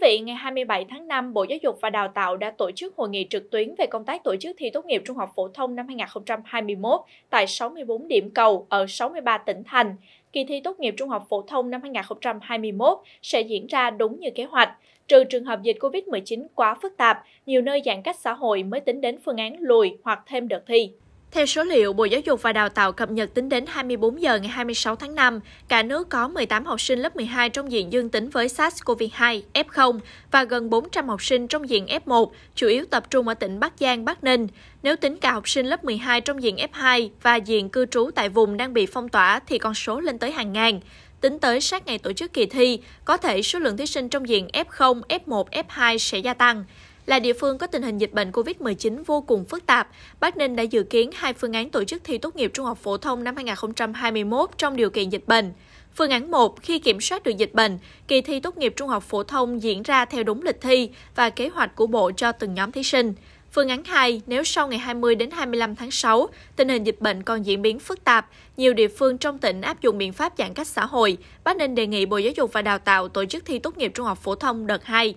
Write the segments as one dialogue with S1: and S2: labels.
S1: vị, ngày 27 tháng 5, Bộ Giáo dục và Đào tạo đã tổ chức hội nghị trực tuyến về công tác tổ chức thi tốt nghiệp trung học phổ thông năm 2021 tại 64 điểm cầu ở 63 tỉnh thành. Kỳ thi tốt nghiệp trung học phổ thông năm 2021 sẽ diễn ra đúng như kế hoạch. Trừ trường hợp dịch COVID-19 quá phức tạp, nhiều nơi giãn cách xã hội mới tính đến phương án lùi hoặc thêm đợt thi. Theo số liệu Bộ Giáo dục và Đào tạo cập nhật tính đến 24 giờ ngày 26 tháng 5, cả nước có 18 học sinh lớp 12 trong diện dương tính với SARS-CoV-2, F0 và gần 400 học sinh trong diện F1, chủ yếu tập trung ở tỉnh Bắc Giang, Bắc Ninh. Nếu tính cả học sinh lớp 12 trong diện F2 và diện cư trú tại vùng đang bị phong tỏa thì con số lên tới hàng ngàn. Tính tới sát ngày tổ chức kỳ thi, có thể số lượng thí sinh trong diện F0, F1, F2 sẽ gia tăng là địa phương có tình hình dịch bệnh COVID-19 vô cùng phức tạp, Bắc Ninh đã dự kiến hai phương án tổ chức thi tốt nghiệp trung học phổ thông năm 2021 trong điều kiện dịch bệnh. Phương án 1, khi kiểm soát được dịch bệnh, kỳ thi tốt nghiệp trung học phổ thông diễn ra theo đúng lịch thi và kế hoạch của Bộ cho từng nhóm thí sinh. Phương án 2, nếu sau ngày 20 đến 25 tháng 6, tình hình dịch bệnh còn diễn biến phức tạp, nhiều địa phương trong tỉnh áp dụng biện pháp giãn cách xã hội, Bắc Ninh đề nghị Bộ Giáo dục và Đào tạo tổ chức thi tốt nghiệp trung học phổ thông đợt 2.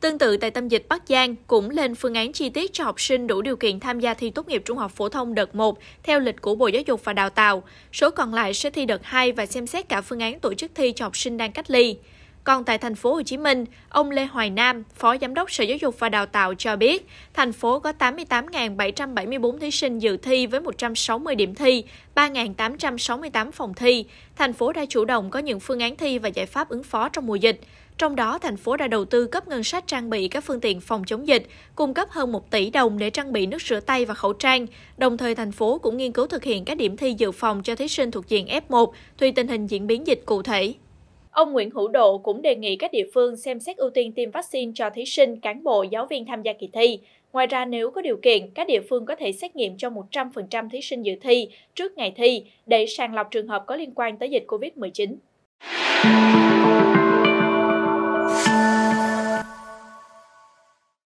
S1: Tương tự tại tâm dịch Bắc Giang cũng lên phương án chi tiết cho học sinh đủ điều kiện tham gia thi tốt nghiệp trung học phổ thông đợt 1 theo lịch của Bộ Giáo dục và Đào tạo. Số còn lại sẽ thi đợt 2 và xem xét cả phương án tổ chức thi cho học sinh đang cách ly. Còn tại thành phố Hồ Chí Minh, ông Lê Hoài Nam, Phó Giám đốc Sở Giáo dục và Đào tạo cho biết, thành phố có 88.774 thí sinh dự thi với 160 điểm thi, 3.868 phòng thi. Thành phố đã chủ động có những phương án thi và giải pháp ứng phó trong mùa dịch. Trong đó, thành phố đã đầu tư cấp ngân sách trang bị các phương tiện phòng chống dịch, cung cấp hơn 1 tỷ đồng để trang bị nước rửa tay và khẩu trang. Đồng thời, thành phố cũng nghiên cứu thực hiện các điểm thi dự phòng cho thí sinh thuộc diện F1 tùy tình hình diễn biến dịch cụ thể. Ông Nguyễn Hữu Độ cũng đề nghị các địa phương xem xét ưu tiên tiêm vaccine cho thí sinh, cán bộ, giáo viên tham gia kỳ thi. Ngoài ra, nếu có điều kiện, các địa phương có thể xét nghiệm cho 100% thí sinh dự thi trước ngày thi để sàng lọc trường hợp có liên quan tới dịch COVID-19.